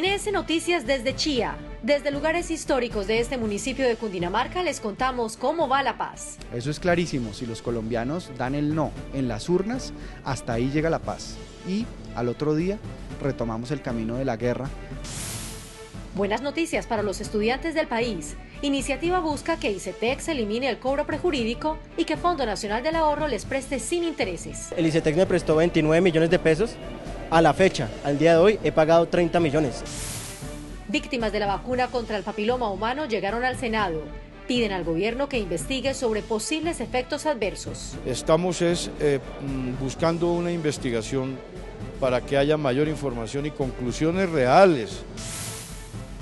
ese Noticias desde Chía. Desde lugares históricos de este municipio de Cundinamarca les contamos cómo va la paz. Eso es clarísimo, si los colombianos dan el no en las urnas, hasta ahí llega la paz. Y al otro día retomamos el camino de la guerra. Buenas noticias para los estudiantes del país. Iniciativa busca que ICTEX elimine el cobro prejurídico y que Fondo Nacional del Ahorro les preste sin intereses. El ICETEC e me prestó 29 millones de pesos a la fecha, al día de hoy, he pagado 30 millones. Víctimas de la vacuna contra el papiloma humano llegaron al Senado. Piden al gobierno que investigue sobre posibles efectos adversos. Estamos es, eh, mm, buscando una investigación para que haya mayor información y conclusiones reales.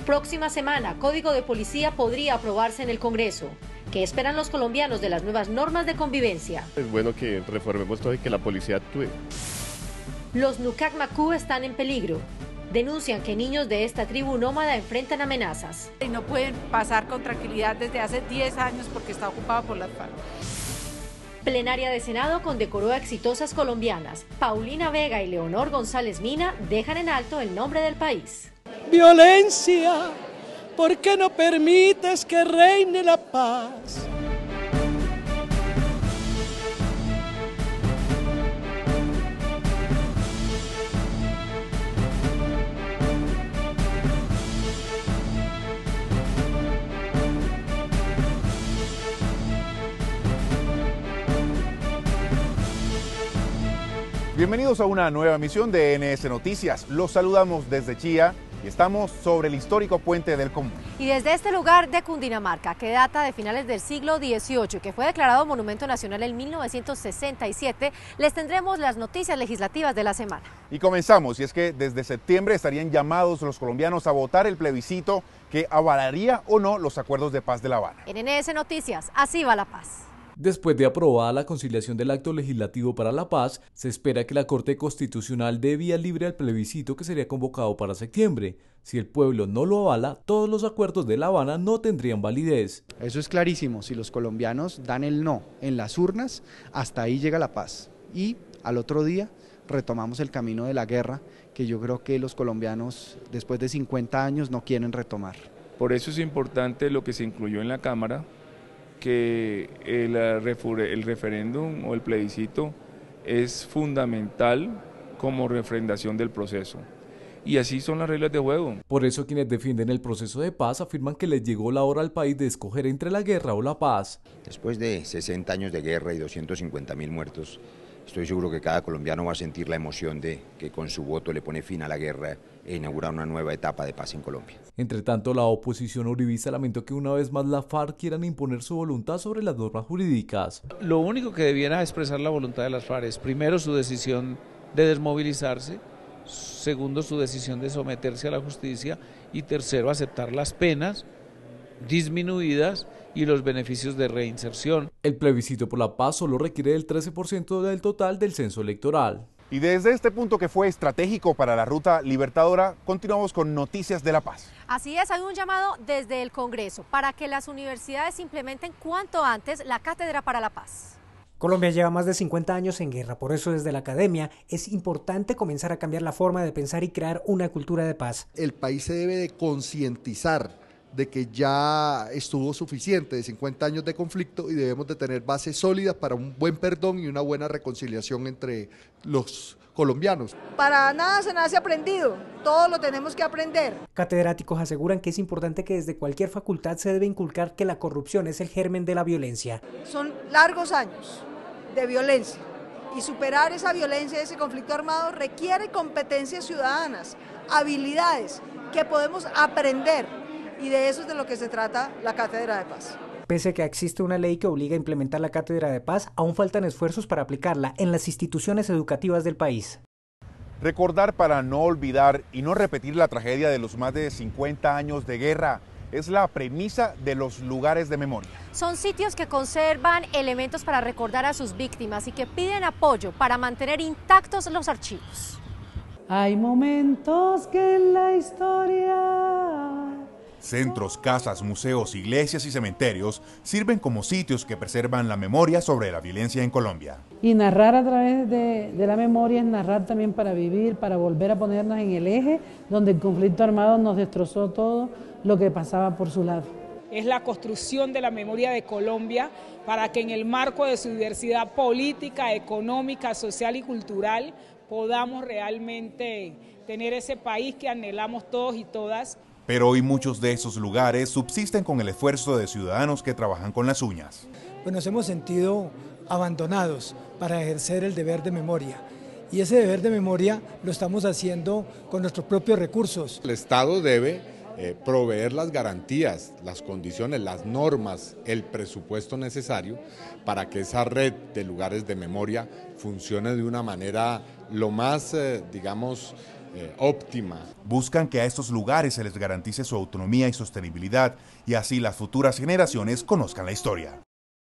Próxima semana, Código de Policía podría aprobarse en el Congreso. ¿Qué esperan los colombianos de las nuevas normas de convivencia? Es bueno que reformemos todo y que la policía actúe. Los Nukak Makú están en peligro. Denuncian que niños de esta tribu nómada enfrentan amenazas. no pueden pasar con tranquilidad desde hace 10 años porque está ocupado por las FARC. Plenaria de Senado condecoró a exitosas colombianas. Paulina Vega y Leonor González Mina dejan en alto el nombre del país. Violencia, ¿por qué no permites que reine la paz? Bienvenidos a una nueva emisión de NS Noticias. Los saludamos desde Chía y estamos sobre el histórico puente del Común. Y desde este lugar de Cundinamarca, que data de finales del siglo XVIII y que fue declarado Monumento Nacional en 1967, les tendremos las noticias legislativas de la semana. Y comenzamos, y es que desde septiembre estarían llamados los colombianos a votar el plebiscito que avalaría o no los acuerdos de paz de La Habana. En NS Noticias, así va la paz. Después de aprobada la conciliación del acto legislativo para la paz, se espera que la Corte Constitucional dé vía libre al plebiscito que sería convocado para septiembre. Si el pueblo no lo avala, todos los acuerdos de La Habana no tendrían validez. Eso es clarísimo, si los colombianos dan el no en las urnas, hasta ahí llega la paz. Y al otro día retomamos el camino de la guerra que yo creo que los colombianos después de 50 años no quieren retomar. Por eso es importante lo que se incluyó en la Cámara, que el, eh, el referéndum o el plebiscito es fundamental como refrendación del proceso. Y así son las reglas de juego. Por eso quienes defienden el proceso de paz afirman que les llegó la hora al país de escoger entre la guerra o la paz. Después de 60 años de guerra y 250 mil muertos, estoy seguro que cada colombiano va a sentir la emoción de que con su voto le pone fin a la guerra e inaugurar una nueva etapa de paz en Colombia. Entre tanto, la oposición uribista lamentó que una vez más la FARC quieran imponer su voluntad sobre las normas jurídicas. Lo único que debiera expresar la voluntad de las FARC es primero su decisión de desmovilizarse, segundo su decisión de someterse a la justicia y tercero aceptar las penas disminuidas y los beneficios de reinserción. El plebiscito por la paz solo requiere el 13% del total del censo electoral. Y desde este punto que fue estratégico para la ruta libertadora, continuamos con Noticias de la Paz. Así es, hay un llamado desde el Congreso para que las universidades implementen cuanto antes la Cátedra para la Paz. Colombia lleva más de 50 años en guerra, por eso desde la academia es importante comenzar a cambiar la forma de pensar y crear una cultura de paz. El país se debe de concientizar de que ya estuvo suficiente de 50 años de conflicto y debemos de tener bases sólidas para un buen perdón y una buena reconciliación entre los colombianos. Para nada se nace aprendido, todo lo tenemos que aprender. Catedráticos aseguran que es importante que desde cualquier facultad se debe inculcar que la corrupción es el germen de la violencia. Son largos años de violencia y superar esa violencia, ese conflicto armado requiere competencias ciudadanas, habilidades que podemos aprender y de eso es de lo que se trata la Cátedra de Paz. Pese a que existe una ley que obliga a implementar la Cátedra de Paz, aún faltan esfuerzos para aplicarla en las instituciones educativas del país. Recordar para no olvidar y no repetir la tragedia de los más de 50 años de guerra es la premisa de los lugares de memoria. Son sitios que conservan elementos para recordar a sus víctimas y que piden apoyo para mantener intactos los archivos. Hay momentos que en la historia Centros, casas, museos, iglesias y cementerios sirven como sitios que preservan la memoria sobre la violencia en Colombia. Y narrar a través de, la memoria es narrar también para vivir, para volver a ponernos en el eje donde el conflicto armado nos destrozó todo lo que pasaba por su lado. Es la construcción de la memoria de Colombia para que en el marco de su diversidad política, económica, social y cultural podamos realmente tener ese país que anhelamos todos y todas. Pero hoy muchos de esos lugares subsisten con el esfuerzo de ciudadanos que trabajan con las uñas. Pues nos hemos sentido abandonados para ejercer el deber de memoria. Y ese deber de memoria lo estamos haciendo con nuestros propios recursos. El Estado debe eh, proveer las garantías, las condiciones, las normas, el presupuesto necesario para que esa red de lugares de memoria funcione de una manera lo más, eh, digamos, eh, óptima. Buscan que a estos lugares se les garantice su autonomía y sostenibilidad y así las futuras generaciones conozcan la historia.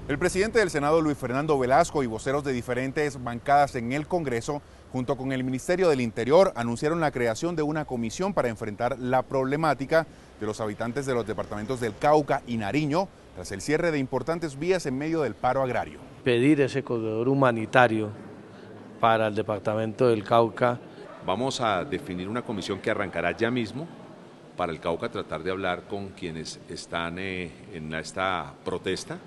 El presidente del Senado, Luis Fernando Velasco, y voceros de diferentes bancadas en el Congreso, junto con el Ministerio del Interior, anunciaron la creación de una comisión para enfrentar la problemática de los habitantes de los departamentos del Cauca y Nariño tras el cierre de importantes vías en medio del paro agrario. Pedir ese corredor humanitario para el departamento del Cauca Vamos a definir una comisión que arrancará ya mismo para el Cauca tratar de hablar con quienes están eh, en esta protesta,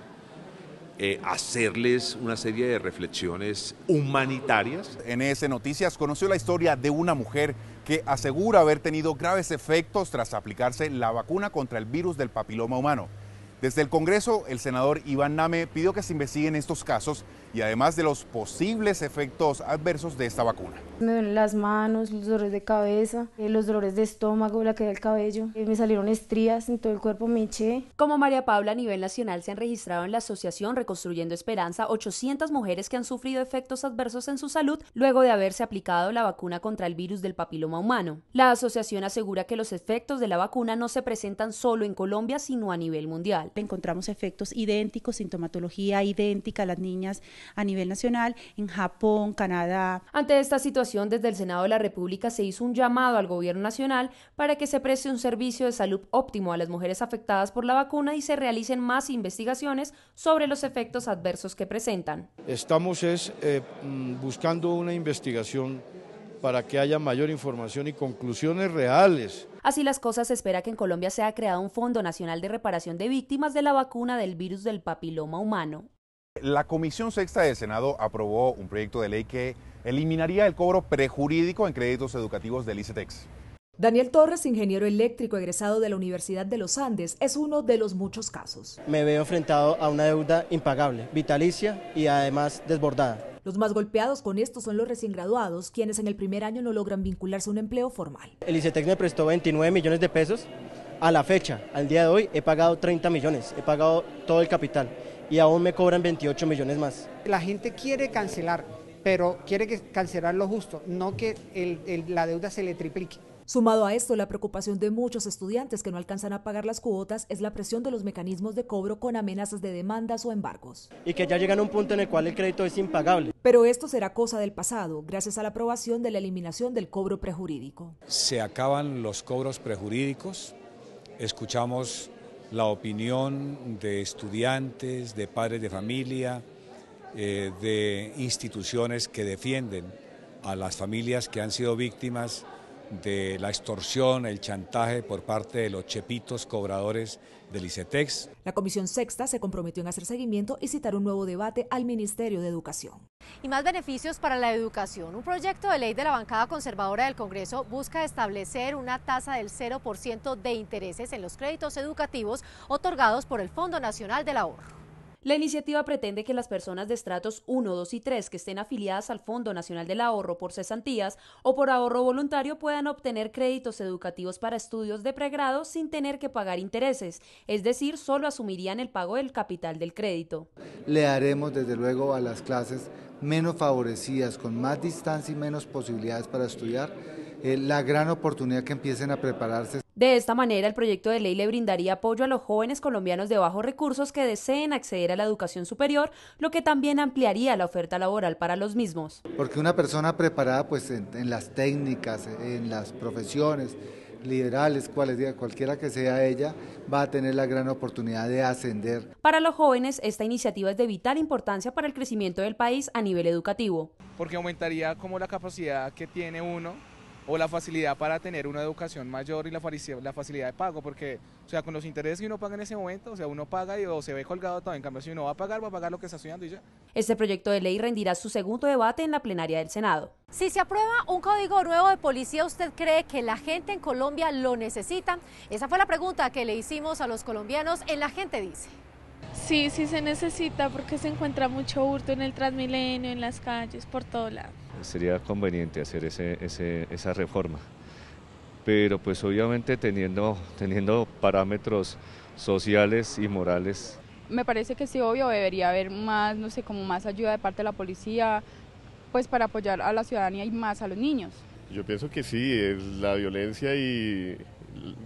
eh, hacerles una serie de reflexiones humanitarias. NS Noticias conoció la historia de una mujer que asegura haber tenido graves efectos tras aplicarse la vacuna contra el virus del papiloma humano. Desde el Congreso, el senador Iván Name pidió que se investiguen estos casos y además de los posibles efectos adversos de esta vacuna. Me duelen las manos, los dolores de cabeza, eh, los dolores de estómago, la caída del cabello, eh, me salieron estrías en todo el cuerpo, me eché. Como María Paula a nivel nacional se han registrado en la asociación Reconstruyendo Esperanza 800 mujeres que han sufrido efectos adversos en su salud luego de haberse aplicado la vacuna contra el virus del papiloma humano. La asociación asegura que los efectos de la vacuna no se presentan solo en Colombia, sino a nivel mundial. Encontramos efectos idénticos, sintomatología idéntica a las niñas a nivel nacional en Japón, Canadá. Ante esta situación, desde el Senado de la República se hizo un llamado al Gobierno Nacional para que se preste un servicio de salud óptimo a las mujeres afectadas por la vacuna y se realicen más investigaciones sobre los efectos adversos que presentan. Estamos eh, mm, buscando una investigación para que haya mayor información y conclusiones reales. Así las cosas, se espera que en Colombia sea creado un Fondo Nacional de Reparación de Víctimas de la Vacuna del Virus del Papiloma Humano. La Comisión Sexta del Senado aprobó un proyecto de ley que eliminaría el cobro prejurídico en créditos educativos del ICETEX. Daniel Torres, ingeniero eléctrico egresado de la Universidad de los Andes, es uno de los muchos casos. Me veo enfrentado a una deuda impagable, vitalicia y además desbordada. Los más golpeados con esto son los recién graduados, quienes en el primer año no logran vincularse a un empleo formal. El ICETEX me prestó 29 millones de pesos. A la fecha, al día de hoy, he pagado 30 millones, he pagado todo el capital y aún me cobran 28 millones más. La gente quiere cancelar, pero quiere cancelar lo justo, no que la deuda se le triplique. Sumado a esto, la preocupación de muchos estudiantes que no alcanzan a pagar las cuotas es la presión de los mecanismos de cobro con amenazas de demandas o embargos. Y que ya llegan a un punto en el cual el crédito es impagable. Pero esto será cosa del pasado, gracias a la aprobación de la eliminación del cobro prejurídico. Se acaban los cobros prejurídicos. Escuchamos la opinión de estudiantes, de padres de familia, eh, de instituciones que defienden a las familias que han sido víctimas de la extorsión, el chantaje por parte de los chepitos cobradores del ICETEX. La Comisión Sexta se comprometió en hacer seguimiento y citar un nuevo debate al Ministerio de Educación. Y más beneficios para la educación. Un proyecto de ley de la bancada conservadora del Congreso busca establecer una tasa del 0% de intereses en los créditos educativos otorgados por el Fondo Nacional del Ahorro. La iniciativa pretende que las personas de estratos 1, 2 y 3 que estén afiliadas al Fondo Nacional del Ahorro por cesantías o por ahorro voluntario puedan obtener créditos educativos para estudios de pregrado sin tener que pagar intereses, es decir, solo asumirían el pago del capital del crédito. Le haremos desde luego a las clases menos favorecidas, con más distancia y menos posibilidades para estudiar eh, la gran oportunidad que empiecen a prepararse. De esta manera, el proyecto de ley le brindaría apoyo a los jóvenes colombianos de bajos recursos que deseen acceder a la educación superior, lo que también ampliaría la oferta laboral para los mismos. Porque una persona preparada pues, en, las técnicas, en las profesiones, liberales, cuales, cualquiera que sea ella, va a tener la gran oportunidad de ascender. Para los jóvenes, esta iniciativa es de vital importancia para el crecimiento del país a nivel educativo. Porque aumentaría como la capacidad que tiene uno o la facilidad para tener una educación mayor y la facilidad, de pago, porque, o sea, con los intereses que uno paga en ese momento, o sea, uno paga y o se ve colgado también en cambio, si uno va a pagar, va a pagar lo que está estudiando y ya. Este proyecto de ley rendirá su segundo debate en la plenaria del Senado. Si se aprueba un código nuevo de policía, ¿usted cree que la gente en Colombia lo necesita? Esa fue la pregunta que le hicimos a los colombianos en La Gente Dice. Sí, sí se necesita porque se encuentra mucho hurto en el Transmilenio, en las calles, por todo lado. Sería conveniente hacer ese, ese, esa reforma, pero pues obviamente teniendo, teniendo parámetros sociales y morales. Me parece que sí, obvio, debería haber más, no sé, como más ayuda de parte de la policía, pues para apoyar a la ciudadanía y más a los niños. Yo pienso que sí, es la violencia y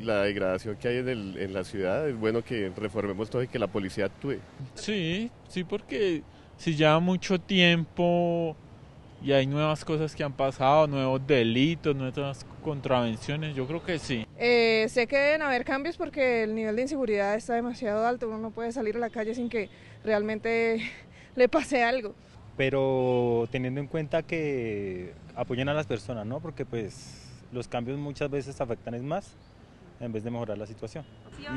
la degradación que hay en, el, en la ciudad, es bueno que reformemos todo y que la policía actúe. Sí, sí, porque si lleva mucho tiempo y hay nuevas cosas que han pasado, nuevos delitos, nuevas contravenciones, yo creo que sí. Eh, sé que deben haber cambios porque el nivel de inseguridad está demasiado alto, uno no puede salir a la calle sin que realmente le pase algo. Pero teniendo en cuenta que apoyen a las personas, ¿no? Porque pues los cambios muchas veces afectan es más en vez de mejorar la situación.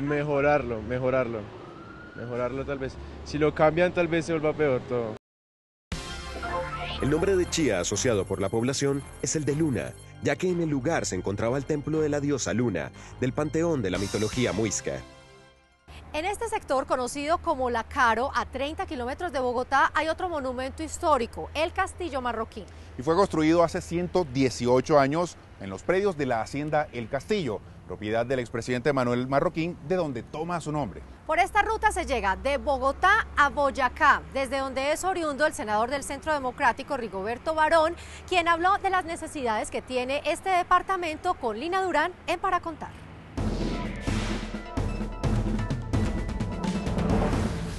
Mejorarlo, mejorarlo, mejorarlo tal vez. Si lo cambian tal vez se vuelva peor todo. El nombre de Chía asociado por la población es el de Luna, ya que en el lugar se encontraba el templo de la diosa Luna, del panteón de la mitología muisca. En este sector, conocido como La Caro, a 30 kilómetros de Bogotá, hay otro monumento histórico, el Castillo Marroquín. Y fue construido hace 118 años en los predios de la hacienda El Castillo propiedad del expresidente Manuel Marroquín, de donde toma su nombre. Por esta ruta se llega de Bogotá a Boyacá, desde donde es oriundo el senador del Centro Democrático Rigoberto Barón, quien habló de las necesidades que tiene este departamento con Lina Durán en Para Contar.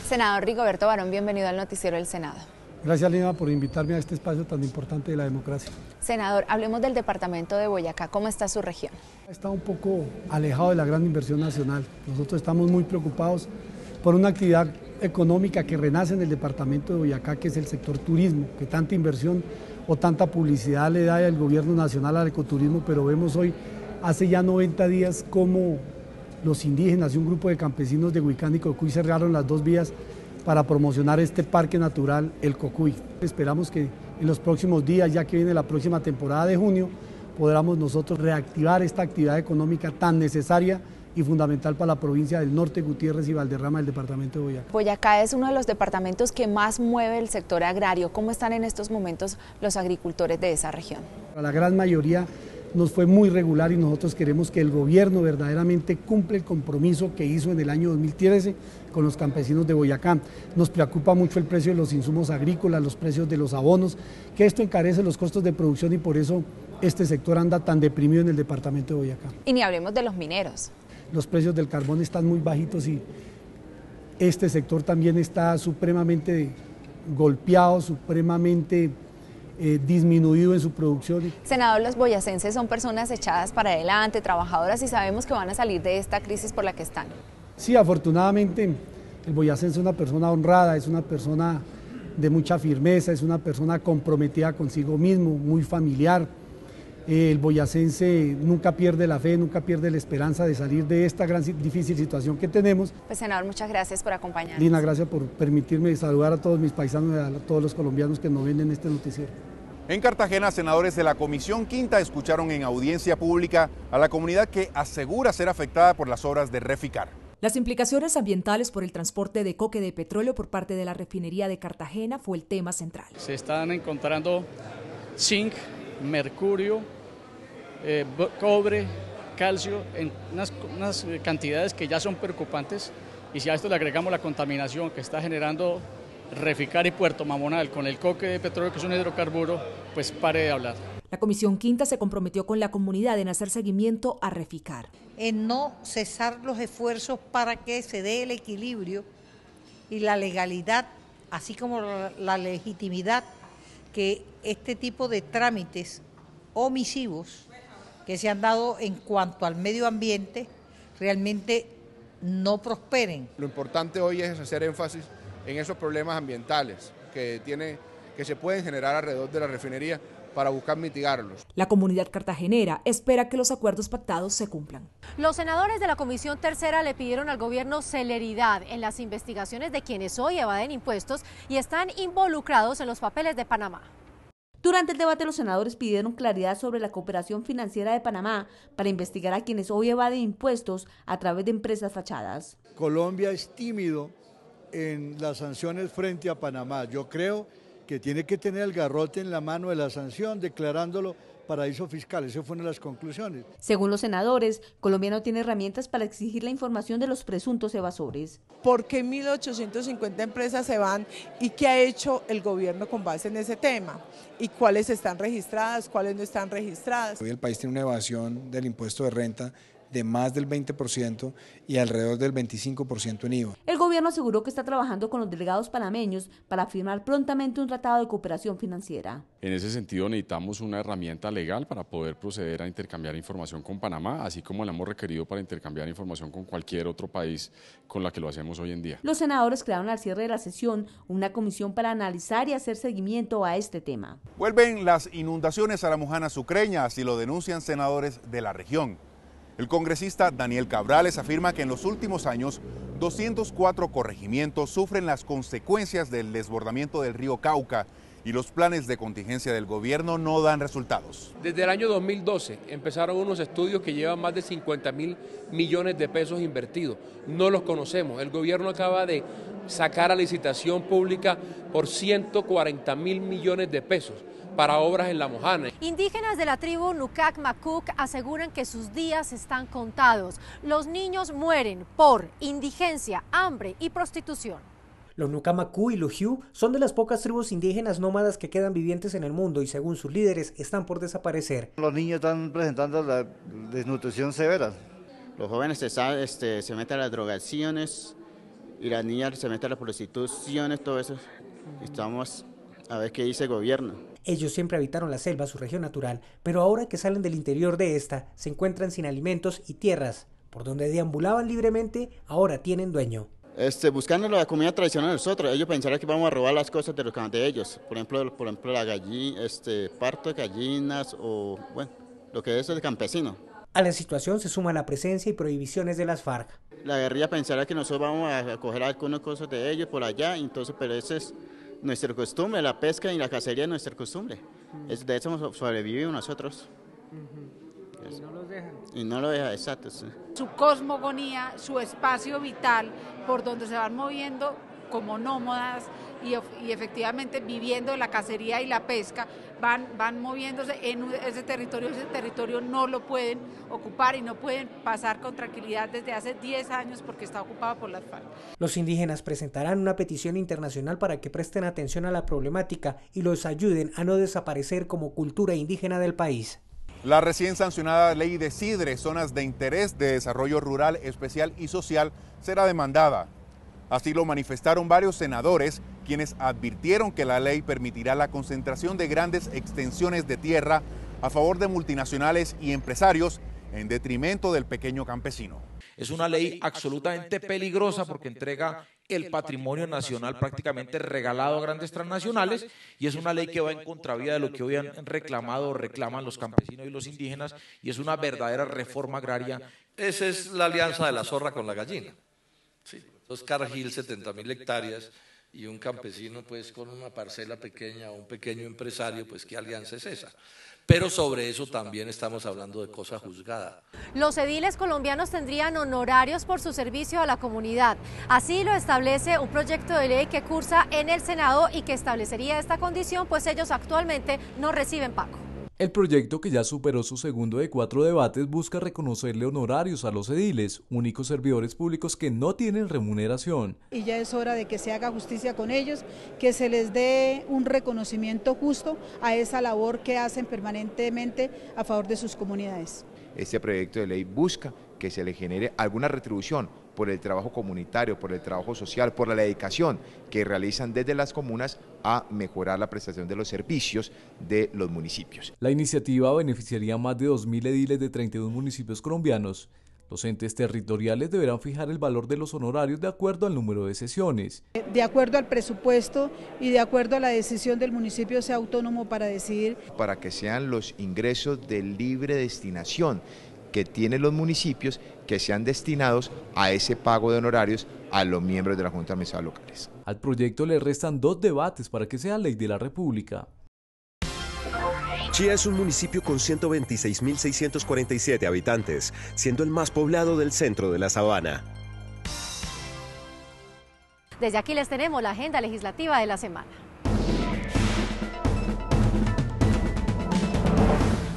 Senador Rigoberto Barón, bienvenido al noticiero del Senado. Gracias, Lina, por invitarme a este espacio tan importante de la democracia. Senador, hablemos del departamento de Boyacá. ¿Cómo está su región? Está un poco alejado de la gran inversión nacional. Nosotros estamos muy preocupados por una actividad económica que renace en el departamento de Boyacá, que es el sector turismo, que tanta inversión o tanta publicidad le da el gobierno nacional al ecoturismo, pero vemos hoy, hace ya 90 días, cómo los indígenas y un grupo de campesinos de Huicán y Cocuy cerraron las dos vías para promocionar este parque natural, el Cocuy. Esperamos que en los próximos días, ya que viene la próxima temporada de junio, podamos nosotros reactivar esta actividad económica tan necesaria y fundamental para la provincia del norte, Gutiérrez y Valderrama del departamento de Boyacá. Boyacá es uno de los departamentos que más mueve el sector agrario. ¿Cómo están en estos momentos los agricultores de esa región? La gran mayoría nos fue muy regular y nosotros queremos que el gobierno verdaderamente cumple el compromiso que hizo en el año 2013 con los campesinos de Boyacá. Nos preocupa mucho el precio de los insumos agrícolas, los precios de los abonos, que esto encarece los costos de producción y por eso este sector anda tan deprimido en el departamento de Boyacá. Y ni hablemos de los mineros. Los precios del carbón están muy bajitos y este sector también está supremamente golpeado, supremamente eh, disminuido en su producción. Senador, los boyacenses son personas echadas para adelante, trabajadoras y sabemos que van a salir de esta crisis por la que están. Sí, afortunadamente el boyacense es una persona honrada, es una persona de mucha firmeza, es una persona comprometida consigo mismo, muy familiar, el boyacense nunca pierde la fe, nunca pierde la esperanza de salir de esta gran difícil situación que tenemos. Pues senador, muchas gracias por acompañarnos. Lina, gracias por permitirme saludar a todos mis paisanos y a todos los colombianos que nos ven en este noticiero. En Cartagena, senadores de la Comisión Quinta escucharon en audiencia pública a la comunidad que asegura ser afectada por las obras de Reficar. Las implicaciones ambientales por el transporte de coque de petróleo por parte de la refinería de Cartagena fue el tema central. Se están encontrando zinc, mercurio, eh, cobre, calcio, en unas, unas, eh, cantidades que ya son preocupantes. Y si a esto le agregamos la contaminación que está generando Reficar y Puerto Mamonal con el coque de petróleo, que es un hidrocarburo, pues pare de hablar. La Comisión Quinta se comprometió con la comunidad en hacer seguimiento a Reficar. En no cesar los esfuerzos para que se dé el equilibrio y la legalidad, así como la legitimidad que este tipo de trámites omisivos que se han dado en cuanto al medio ambiente realmente no prosperen. Lo importante hoy es hacer énfasis en esos problemas ambientales que, tiene, que se pueden generar alrededor de la refinería para buscar mitigarlos. La comunidad cartagenera espera que los acuerdos pactados se cumplan. Los senadores de la Comisión Tercera le pidieron al gobierno celeridad en las investigaciones de quienes hoy evaden impuestos y están involucrados en los papeles de Panamá. Durante el debate los senadores pidieron claridad sobre la cooperación financiera de Panamá para investigar a quienes hoy evaden impuestos a través de empresas fachadas. Colombia es tímido en las sanciones frente a Panamá. Yo creo que tiene que tener el garrote en la mano de la sanción, declarándolo paraíso fiscal. Eso fueron las conclusiones. Según los senadores, Colombia no tiene herramientas para exigir la información de los presuntos evasores. ¿Por qué 1.850 empresas se van y qué ha hecho el gobierno con base en ese tema? ¿Y cuáles están registradas, cuáles no están registradas? Hoy el país tiene una evasión del impuesto de renta de más del 20% y alrededor del 25% en IVA. El gobierno aseguró que está trabajando con los delegados panameños para firmar prontamente un tratado de cooperación financiera. En ese sentido necesitamos una herramienta legal para poder proceder a intercambiar información con Panamá, así como la hemos requerido para intercambiar información con cualquier otro país con la que lo hacemos hoy en día. Los senadores crearon al cierre de la sesión una comisión para analizar y hacer seguimiento a este tema. Vuelven las inundaciones a la Mujana Sucreña, así lo denuncian senadores de la región. El congresista Daniel Cabrales afirma que en los últimos años 204 corregimientos sufren las consecuencias del desbordamiento del río Cauca y los planes de contingencia del gobierno no dan resultados. Desde el año 2012 empezaron unos estudios que llevan más de 50 mil millones de pesos invertidos. No los conocemos. El gobierno acaba de sacar a licitación pública por 140 mil millones de pesos para obras en La Mojana. Indígenas de la tribu Nukak Makuk aseguran que sus días están contados. Los niños mueren por indigencia, hambre y prostitución. Los Nukamaku y los Hiu son de las pocas tribus indígenas nómadas que quedan vivientes en el mundo y según sus líderes están por desaparecer. Los niños están presentando la desnutrición severa. Los jóvenes se, este, se meten a las drogaciones y las niñas se meten a las prostituciones, todo eso. Estamos a ver qué dice gobierno. Ellos siempre habitaron la selva, su región natural, pero ahora que salen del interior de esta, se encuentran sin alimentos y tierras. Por donde deambulaban libremente, ahora tienen dueño. Este, buscando la comida tradicional nosotros. Ellos pensarán que vamos a robar las cosas de, los, de ellos, por ejemplo, por ejemplo la gallina, este, parto de gallinas o, bueno, lo que es el campesino. A la situación se suma la presencia y prohibiciones de las FARC. La guerrilla pensará que nosotros vamos a coger algunas cosas de ellos por allá, entonces, pero esa es nuestra costumbre, la pesca y la cacería es nuestra costumbre. es de eso sobrevivimos nosotros. Y no los dejan. Y no lo deja, exacto. Su cosmogonía, su espacio vital por donde se van moviendo como nómadas y, efectivamente viviendo la cacería y la pesca, van, van moviéndose en ese territorio, ese territorio no lo pueden ocupar y no pueden pasar con tranquilidad desde hace 10 años porque está ocupado por la FARC. Los indígenas presentarán una petición internacional para que presten atención a la problemática y los ayuden a no desaparecer como cultura indígena del país. La recién sancionada ley de SIDRE, Zonas de Interés de Desarrollo Rural Especial y Social, será demandada. Así lo manifestaron varios senadores, quienes advirtieron que la ley permitirá la concentración de grandes extensiones de tierra a favor de multinacionales y empresarios en detrimento del pequeño campesino. Es una ley absolutamente peligrosa porque entrega el patrimonio nacional prácticamente regalado a grandes transnacionales y es una ley que va en contravía de lo que hoy han reclamado reclaman los campesinos y los indígenas y es una verdadera reforma agraria. Esa es la alianza de la zorra con la gallina. Sí. Entonces, Cargill, 70 mil hectáreas y un campesino pues con una parcela pequeña o un pequeño empresario, pues qué alianza es esa. Pero sobre eso también estamos hablando de cosa juzgada. Los ediles colombianos tendrían honorarios por su servicio a la comunidad. Así lo establece un proyecto de ley que cursa en el Senado y que establecería esta condición, pues ellos actualmente no reciben pago. El proyecto, que ya superó su segundo de cuatro debates, busca reconocerle honorarios a los ediles, únicos servidores públicos que no tienen remuneración. Y ya es hora de que se haga justicia con ellos, que se les dé un reconocimiento justo a esa labor que hacen permanentemente a favor de sus comunidades. Este proyecto de ley busca que se le genere alguna retribución por el trabajo comunitario, por el trabajo social, por la dedicación que realizan desde las comunas a mejorar la prestación de los servicios de los municipios. La iniciativa beneficiaría a más de 2.000 ediles de 32 municipios colombianos. Los entes territoriales deberán fijar el valor de los honorarios de acuerdo al número de sesiones. De acuerdo al presupuesto y de acuerdo a la decisión del municipio sea autónomo para decidir. Para que sean los ingresos de libre destinación que tienen los municipios que sean destinados a ese pago de honorarios a los miembros de la Junta mesa Locales. Al proyecto le restan dos debates para que sea ley de la República. Chía es un municipio con 126.647 habitantes, siendo el más poblado del centro de la sabana. Desde aquí les tenemos la agenda legislativa de la semana.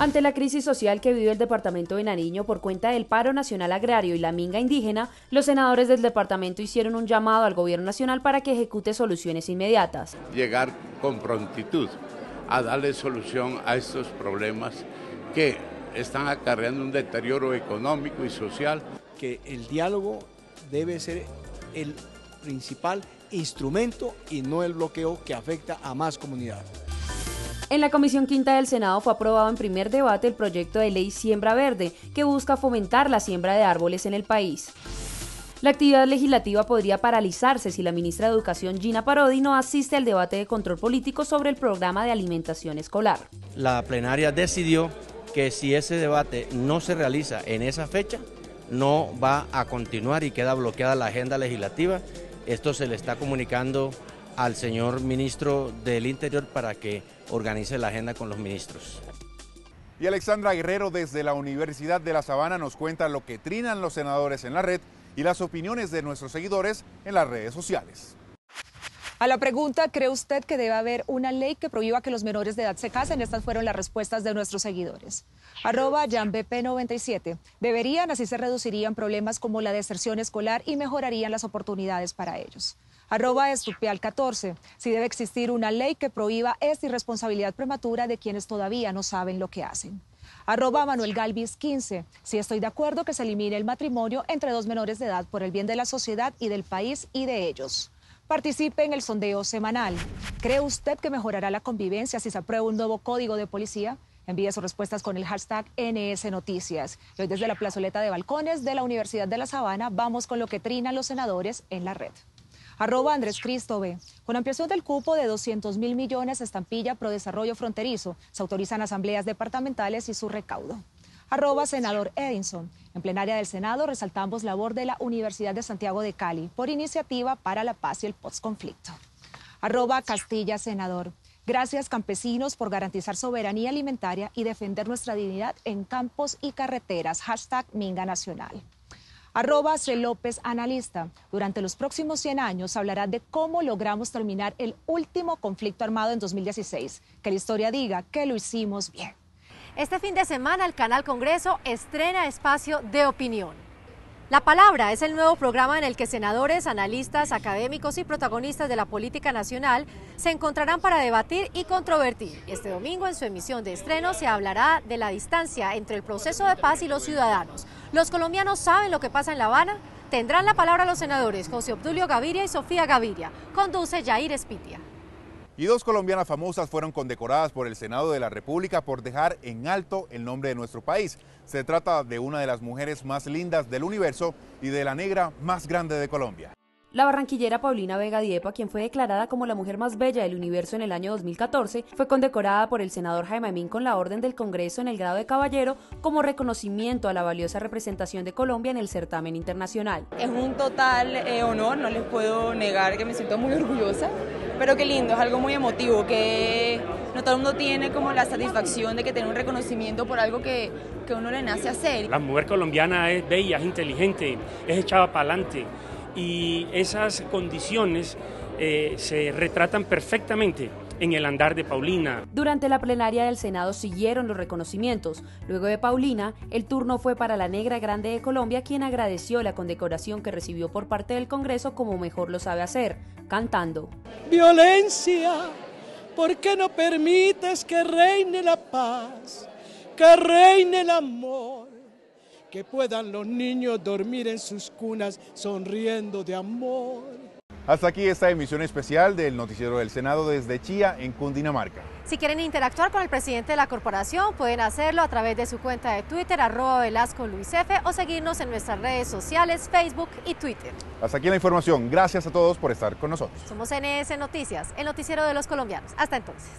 Ante la crisis social que vive el departamento de Nariño por cuenta del paro nacional agrario y la minga indígena, los senadores del departamento hicieron un llamado al gobierno nacional para que ejecute soluciones inmediatas. Llegar con prontitud a darle solución a estos problemas que están acarreando un deterioro económico y social. Que el diálogo debe ser el principal instrumento y no el bloqueo que afecta a más comunidades. En la Comisión Quinta del Senado fue aprobado en primer debate el proyecto de ley Siembra Verde, que busca fomentar la siembra de árboles en el país. La actividad legislativa podría paralizarse si la ministra de Educación Gina Parodi no asiste al debate de control político sobre el programa de alimentación escolar. La plenaria decidió que si ese debate no se realiza en esa fecha, no va a continuar y queda bloqueada la agenda legislativa. Esto se le está comunicando al señor ministro del Interior para que organice la agenda con los ministros. Y Alexandra Guerrero desde la Universidad de La Sabana nos cuenta lo que trinan los senadores en la red y las opiniones de nuestros seguidores en las redes sociales. A la pregunta, ¿cree usted que debe haber una ley que prohíba que los menores de edad se casen? Estas fueron las respuestas de nuestros seguidores. Arroba YanBP97. Deberían, así se reducirían problemas como la deserción escolar y mejorarían las oportunidades para ellos. Arroba Estupial 14. Si debe existir una ley que prohíba esta irresponsabilidad prematura de quienes todavía no saben lo que hacen. Arroba Manuel Galvis 15. Si estoy de acuerdo que se elimine el matrimonio entre dos menores de edad por el bien de la sociedad y del país y de ellos participe en el sondeo semanal. ¿Cree usted que mejorará la convivencia si se aprueba un nuevo código de policía? Envíe sus respuestas con el hashtag NS Noticias. hoy desde la plazoleta de balcones de la Universidad de La Sabana vamos con lo que trinan los senadores en la red. Arroba Andrés B. Con ampliación del cupo de 200 mil millones estampilla pro desarrollo fronterizo, se autorizan asambleas departamentales y su recaudo arroba senador Edinson. En plenaria del Senado resaltamos labor de la Universidad de Santiago de Cali por iniciativa para la paz y el postconflicto. Arroba Castilla Senador. Gracias campesinos por garantizar soberanía alimentaria y defender nuestra dignidad en campos y carreteras. Hashtag Minga Nacional. Arroba C. López Analista. Durante los próximos 100 años hablará de cómo logramos terminar el último conflicto armado en 2016. Que la historia diga que lo hicimos bien. Este fin de semana el canal Congreso estrena espacio de opinión. La Palabra es el nuevo programa en el que senadores, analistas, académicos y protagonistas de la política nacional se encontrarán para debatir y controvertir. Este domingo en su emisión de estreno se hablará de la distancia entre el proceso de paz y los ciudadanos. ¿Los colombianos saben lo que pasa en La Habana? Tendrán la palabra los senadores José Obdulio Gaviria y Sofía Gaviria. Conduce Jair Espitia. Y dos colombianas famosas fueron condecoradas por el Senado de la República por dejar en alto el nombre de nuestro país. Se trata de una de las mujeres más lindas del universo y de la negra más grande de Colombia. La barranquillera Paulina Vega Diepa, quien fue declarada como la mujer más bella del universo en el año 2014, fue condecorada por el senador Jaime Mín con la Orden del Congreso en el grado de caballero como reconocimiento a la valiosa representación de Colombia en el certamen internacional. Es un total eh, honor, no les puedo negar que me siento muy orgullosa pero qué lindo, es algo muy emotivo, que no todo el mundo tiene como la satisfacción de que tiene un reconocimiento por algo que, que uno le nace hacer. La mujer colombiana es bella, es inteligente, es echada para adelante y esas condiciones eh, se retratan perfectamente en el andar de Paulina. Durante la plenaria del Senado siguieron los reconocimientos. Luego de Paulina, el turno fue para la Negra Grande de Colombia, quien agradeció la condecoración que recibió por parte del Congreso como mejor lo sabe hacer, cantando. Violencia, ¿por qué no permites que reine la paz, que reine el amor? Que puedan los niños dormir en sus cunas sonriendo de amor hasta aquí esta emisión especial del Noticiero del Senado desde Chía, en Cundinamarca. Si quieren interactuar con el presidente de la corporación, pueden hacerlo a través de su cuenta de Twitter, arroba Velasco Luis o seguirnos en nuestras redes sociales, Facebook y Twitter. Hasta aquí la información. Gracias a todos por estar con nosotros. Somos NS Noticias, el noticiero de los colombianos. Hasta entonces.